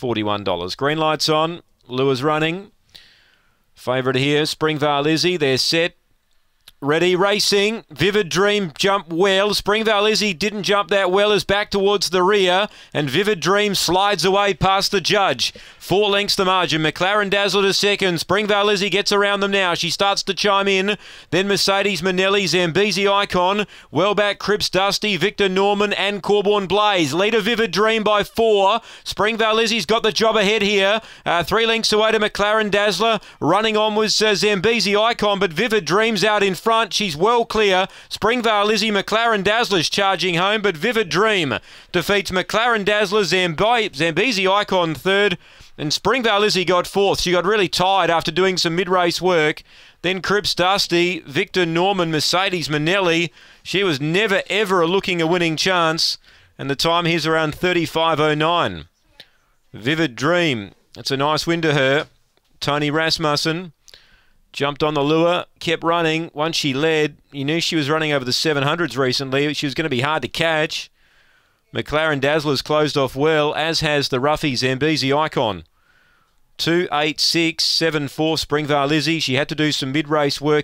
$41. Green lights on. Lures running. Favourite here, Springvale Lizzie. They're set. Ready racing. Vivid Dream jump well. Springvale Izzy didn't jump that well, is back towards the rear. And Vivid Dream slides away past the judge. Four lengths the margin. McLaren Dazzler is second. Springvale Izzy gets around them now. She starts to chime in. Then Mercedes Manelli, Zambezi Icon. Well back, Cripps Dusty, Victor Norman, and Corborn Blaze. Leader Vivid Dream by four. Springvale lizzie has got the job ahead here. Uh, three lengths away to McLaren Dazzler. Running on was uh, Zambezi Icon, but Vivid Dream's out in front front. She's well clear. Springvale Lizzie McLaren Dazzler's charging home, but Vivid Dream defeats McLaren Dazzler, Zambi Zambezi Icon third, and Springvale Lizzie got fourth. She got really tired after doing some mid-race work. Then Cripps Dusty, Victor Norman, Mercedes Manelli. She was never ever looking a winning chance, and the time here's around 35.09. Vivid Dream. It's a nice win to her. Tony Rasmussen. Jumped on the lure, kept running. Once she led, you knew she was running over the 700s recently. She was going to be hard to catch. McLaren Dazzler's closed off well, as has the ruffie Zambezi Icon. 28674 Springvale Lizzie. She had to do some mid race work.